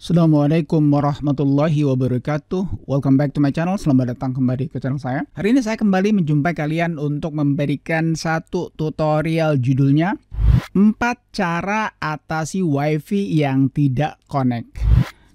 Assalamualaikum warahmatullahi wabarakatuh Welcome back to my channel, selamat datang kembali ke channel saya Hari ini saya kembali menjumpai kalian untuk memberikan satu tutorial judulnya empat cara atasi wifi yang tidak connect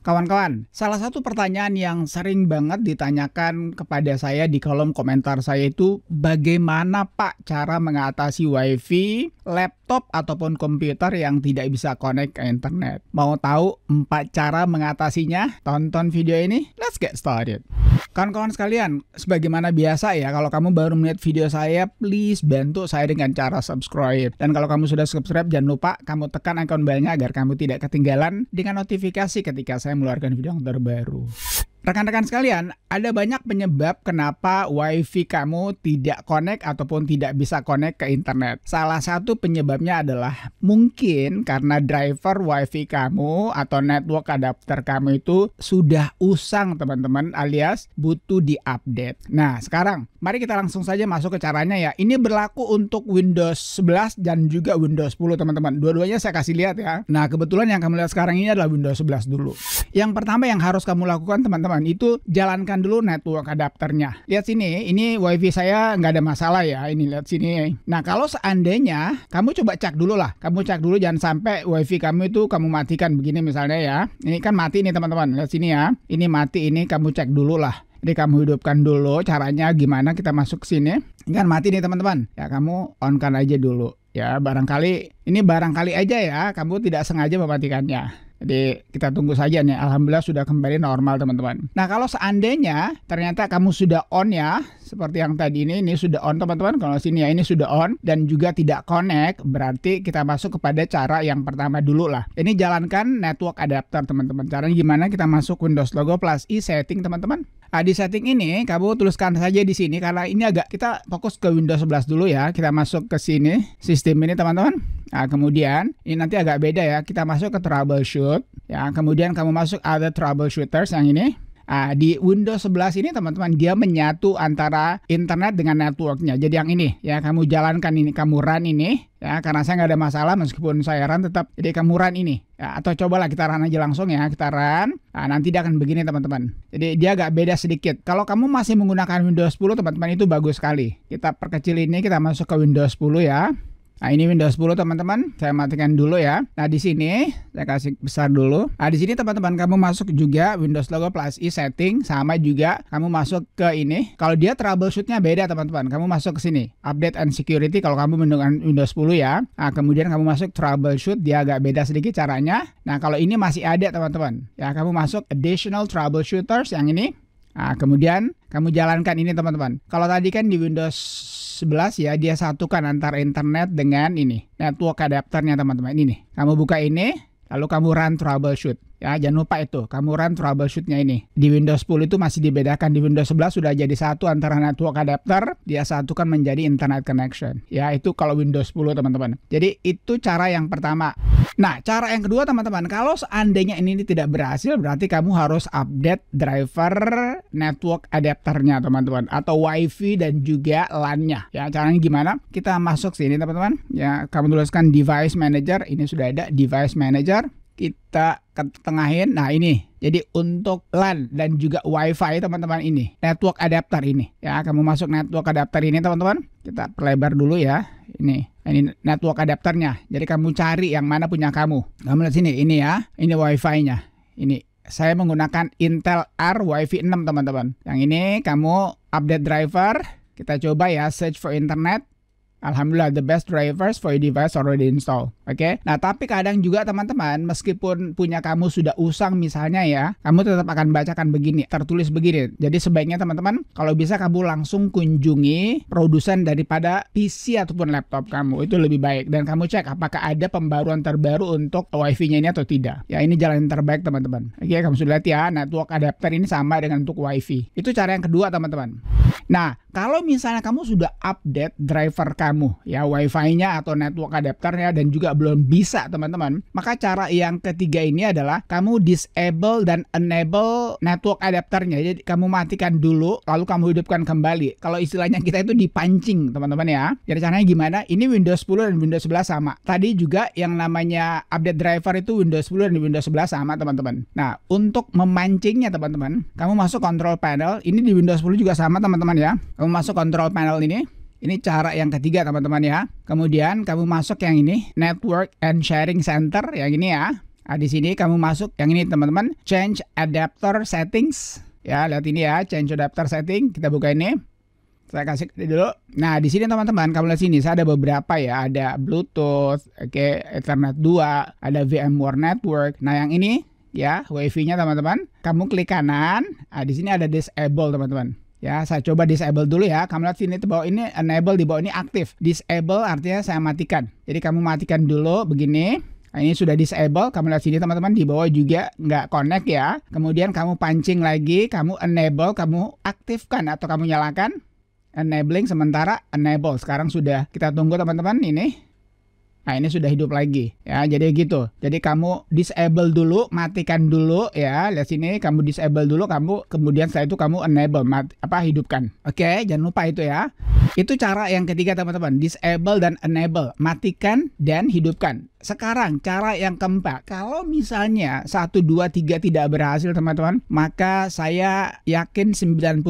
Kawan-kawan, salah satu pertanyaan yang sering banget ditanyakan kepada saya di kolom komentar saya itu bagaimana Pak cara mengatasi wifi, laptop ataupun komputer yang tidak bisa connect ke internet. Mau tahu empat cara mengatasinya? Tonton video ini, let's get started. Kawan-kawan sekalian, sebagaimana biasa ya, kalau kamu baru melihat video saya, please bantu saya dengan cara subscribe. Dan kalau kamu sudah subscribe, jangan lupa kamu tekan ikon belnya agar kamu tidak ketinggalan dengan notifikasi ketika saya mengeluarkan video yang terbaru. Rekan-rekan sekalian, ada banyak penyebab kenapa WiFi kamu tidak connect ataupun tidak bisa connect ke internet. Salah satu penyebabnya adalah mungkin karena driver WiFi kamu atau network adapter kamu itu sudah usang, teman-teman, alias butuh diupdate. Nah, sekarang mari kita langsung saja masuk ke caranya ya. Ini berlaku untuk Windows 11 dan juga Windows 10, teman-teman. Dua-duanya saya kasih lihat ya. Nah, kebetulan yang kamu lihat sekarang ini adalah Windows 11 dulu. Yang pertama yang harus kamu lakukan, teman-teman kawan-kawan itu jalankan dulu network adapternya lihat sini ini wifi saya nggak ada masalah ya ini lihat sini nah kalau seandainya kamu coba cek dulu lah kamu cek dulu jangan sampai wifi kamu itu kamu matikan begini misalnya ya ini kan mati nih teman-teman lihat sini ya ini mati ini kamu cek dulu lah jadi kamu hidupkan dulu caranya gimana kita masuk sini. sini. Kan mati nih teman-teman. Ya kamu onkan aja dulu. Ya barangkali ini barangkali aja ya kamu tidak sengaja mematikannya. Jadi kita tunggu saja nih. Alhamdulillah sudah kembali normal teman-teman. Nah kalau seandainya ternyata kamu sudah on ya, seperti yang tadi ini, ini sudah on teman-teman. Kalau sini ya ini sudah on dan juga tidak connect, berarti kita masuk kepada cara yang pertama dulu lah. Ini jalankan network adapter teman-teman. Caranya gimana? Kita masuk Windows Logo plus i setting teman-teman. Nah, di setting ini kamu tuliskan saja di sini karena ini agak kita fokus ke Windows 11 dulu ya. Kita masuk ke sini sistem ini teman-teman. Nah, kemudian ini nanti agak beda ya. Kita masuk ke troubleshoot. Ya, kemudian kamu masuk ada troubleshooters yang ini. Nah, di Windows 11 ini teman-teman dia menyatu antara internet dengan networknya. Jadi yang ini ya kamu jalankan ini, kamu run ini ya karena saya nggak ada masalah meskipun saya run tetap jadi kemuran ini ya, atau cobalah kita run aja langsung ya kita run nah, ya, nanti dia akan begini teman-teman jadi dia agak beda sedikit kalau kamu masih menggunakan Windows 10 teman-teman itu bagus sekali kita perkecil ini kita masuk ke Windows 10 ya Nah ini Windows 10 teman-teman, saya matikan dulu ya. Nah di sini saya kasih besar dulu. Nah di sini teman-teman kamu masuk juga Windows Logo Plus i setting sama juga kamu masuk ke ini. Kalau dia troubleshootnya beda teman-teman, kamu masuk ke sini update and security kalau kamu menggunakan Windows 10 ya. Nah kemudian kamu masuk troubleshoot dia agak beda sedikit caranya. Nah kalau ini masih ada teman-teman, ya kamu masuk additional troubleshooters yang ini. Nah kemudian kamu jalankan ini teman-teman. Kalau tadi kan di Windows 11 ya dia satukan antara internet dengan ini network adapternya teman-teman ini nih kamu buka ini lalu kamu run troubleshoot Ya, jangan lupa itu, kamu run troubleshootnya ini. Di Windows 10 itu masih dibedakan. Di Windows 11 sudah jadi satu antara network adapter, dia satukan menjadi internet connection. Ya, itu kalau Windows 10, teman-teman. Jadi, itu cara yang pertama. Nah, cara yang kedua teman-teman, kalau seandainya ini tidak berhasil, berarti kamu harus update driver network adapternya teman-teman, atau WiFi dan juga LAN-nya. Ya, caranya gimana? Kita masuk sini teman-teman. Ya, kamu tuliskan device manager, ini sudah ada device manager kita ketengahin. Nah ini, jadi untuk LAN dan juga WiFi teman-teman ini, network adapter ini. Ya, kamu masuk network adapter ini teman-teman. Kita perlebar dulu ya. Ini, ini network adapternya. Jadi kamu cari yang mana punya kamu. Kamu lihat sini, ini ya. Ini WiFi-nya. Ini saya menggunakan Intel R WiFi 6 teman-teman. Yang ini kamu update driver. Kita coba ya search for internet. Alhamdulillah the best drivers for your device already installed. Oke. Okay? Nah, tapi kadang juga teman-teman meskipun punya kamu sudah usang misalnya ya, kamu tetap akan bacakan begini, tertulis begini. Jadi sebaiknya teman-teman kalau bisa kamu langsung kunjungi produsen daripada PC ataupun laptop kamu. Itu lebih baik dan kamu cek apakah ada pembaruan terbaru untuk WiFi-nya ini atau tidak. Ya, ini jalan yang terbaik teman-teman. Oke, okay, kamu sudah lihat ya, network adapter ini sama dengan untuk WiFi. Itu cara yang kedua, teman-teman. Nah, kalau misalnya kamu sudah update driver kamu, ya WiFi-nya atau network adapternya dan juga belum bisa teman-teman, maka cara yang ketiga ini adalah kamu disable dan enable network adapternya. Jadi kamu matikan dulu lalu kamu hidupkan kembali. Kalau istilahnya kita itu dipancing teman-teman ya. Jadi caranya gimana? Ini Windows 10 dan Windows 11 sama. Tadi juga yang namanya update driver itu Windows 10 dan Windows 11 sama teman-teman. Nah, untuk memancingnya teman-teman, kamu masuk control panel. Ini di Windows 10 juga sama teman-teman ya. Kamu masuk control panel ini ini cara yang ketiga teman-teman ya. Kemudian kamu masuk yang ini, Network and Sharing Center yang ini ya. Nah, di sini kamu masuk yang ini teman-teman, Change Adapter Settings. Ya, lihat ini ya, Change Adapter Setting. Kita buka ini. Saya kasih dulu. Nah, di sini teman-teman, kamu lihat sini, saya ada beberapa ya. Ada Bluetooth, oke, okay, Ethernet 2, ada VMware Network. Nah, yang ini ya, WiFi-nya teman-teman. Kamu klik kanan. Nah, di sini ada disable teman-teman. Ya, saya coba disable dulu ya. Kamu lihat sini di bawah ini enable di bawah ini aktif. Disable artinya saya matikan. Jadi kamu matikan dulu begini. Nah, ini sudah disable, kamu lihat sini teman-teman di bawah juga nggak connect ya. Kemudian kamu pancing lagi, kamu enable, kamu aktifkan atau kamu nyalakan. Enabling sementara enable. Sekarang sudah kita tunggu teman-teman ini. Nah, ini sudah hidup lagi ya. Jadi gitu. Jadi kamu disable dulu, matikan dulu ya. Lihat sini kamu disable dulu, kamu kemudian setelah itu kamu enable mat, apa hidupkan. Oke, jangan lupa itu ya. Itu cara yang ketiga teman-teman, disable dan enable, matikan dan hidupkan sekarang cara yang keempat, kalau misalnya 1 2 3 tidak berhasil teman-teman, maka saya yakin 90,9%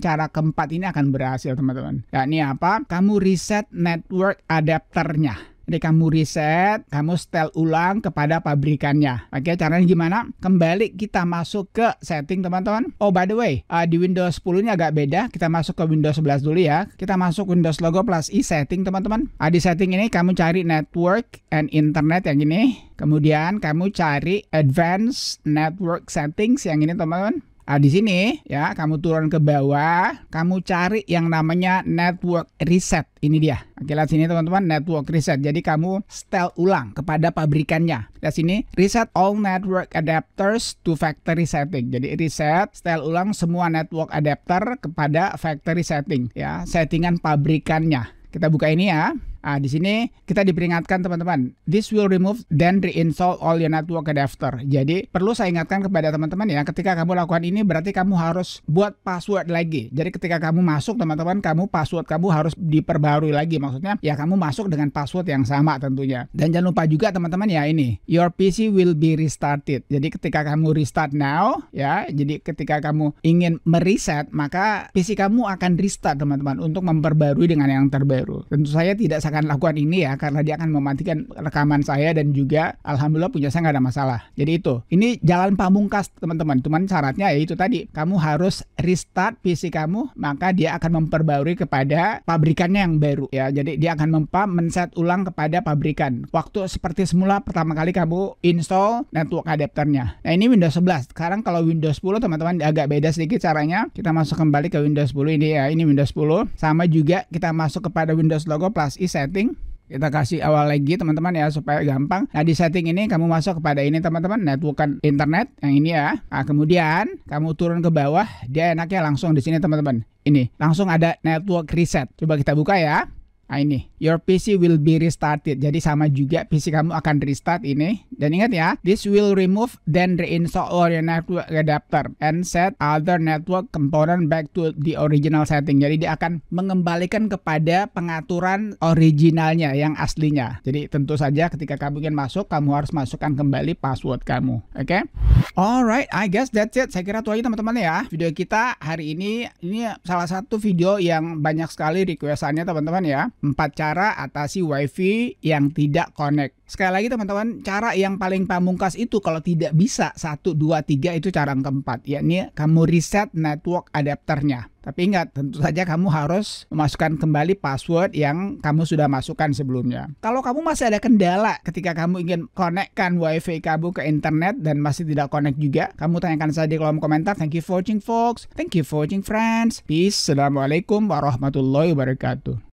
cara keempat ini akan berhasil teman-teman. Ya, ini apa? Kamu reset network adapternya. Jadi kamu reset, kamu setel ulang kepada pabrikannya. Oke, caranya gimana? Kembali kita masuk ke setting teman-teman. Oh, by the way, uh, di Windows 10 ini agak beda. Kita masuk ke Windows 11 dulu ya. Kita masuk Windows Logo plus i setting teman-teman. Uh, di setting ini kamu cari network and internet yang ini. Kemudian kamu cari advanced network settings yang ini teman-teman. Nah, di sini ya, kamu turun ke bawah, kamu cari yang namanya network reset. Ini dia. Oke, lihat sini teman-teman, network reset. Jadi kamu setel ulang kepada pabrikannya. Lihat sini, reset all network adapters to factory setting. Jadi reset, setel ulang semua network adapter kepada factory setting ya, settingan pabrikannya. Kita buka ini ya. Ah, di sini kita diperingatkan teman-teman, this will remove then reinstall all your network adapter. Jadi perlu saya ingatkan kepada teman-teman ya, ketika kamu lakukan ini berarti kamu harus buat password lagi. Jadi ketika kamu masuk teman-teman, kamu password kamu harus diperbarui lagi. Maksudnya ya kamu masuk dengan password yang sama tentunya. Dan jangan lupa juga teman-teman ya ini, your PC will be restarted. Jadi ketika kamu restart now ya, jadi ketika kamu ingin mereset maka PC kamu akan restart teman-teman untuk memperbarui dengan yang terbaru. Tentu saya tidak sangat akan lakukan ini ya karena dia akan mematikan rekaman saya dan juga alhamdulillah punya saya nggak ada masalah. Jadi itu. Ini jalan pamungkas teman-teman. Cuman syaratnya ya itu tadi kamu harus restart PC kamu maka dia akan memperbarui kepada pabrikannya yang baru ya. Jadi dia akan mempa menset ulang kepada pabrikan. Waktu seperti semula pertama kali kamu install network adapternya. Nah ini Windows 11. Sekarang kalau Windows 10 teman-teman agak beda sedikit caranya. Kita masuk kembali ke Windows 10 ini ya. Ini Windows 10 sama juga kita masuk kepada Windows logo plus i setting kita kasih awal lagi teman-teman ya supaya gampang. Nah di setting ini kamu masuk kepada ini teman-teman networkan internet yang ini ya. Nah, kemudian kamu turun ke bawah dia enaknya langsung di sini teman-teman. Ini langsung ada network reset. Coba kita buka ya. Nah, ini your PC will be restarted. Jadi sama juga PC kamu akan restart ini. Dan ingat ya, this will remove then reinstall all your network adapter and set other network component back to the original setting. Jadi dia akan mengembalikan kepada pengaturan originalnya yang aslinya. Jadi tentu saja ketika kamu ingin masuk, kamu harus masukkan kembali password kamu. Oke? Okay? Alright, I guess that's it. Saya kira itu aja teman-teman ya. Video kita hari ini ini salah satu video yang banyak sekali requestannya teman-teman ya. Empat cara atasi WiFi yang tidak connect. Sekali lagi teman-teman, cara yang paling pamungkas itu kalau tidak bisa 1, 2, 3 itu cara yang keempat. Yakni kamu reset network adapternya. Tapi ingat, tentu saja kamu harus memasukkan kembali password yang kamu sudah masukkan sebelumnya. Kalau kamu masih ada kendala ketika kamu ingin konekkan WiFi kamu ke internet dan masih tidak connect juga, kamu tanyakan saja di kolom komentar. Thank you for watching folks. Thank you for watching friends. Peace. Assalamualaikum warahmatullahi wabarakatuh.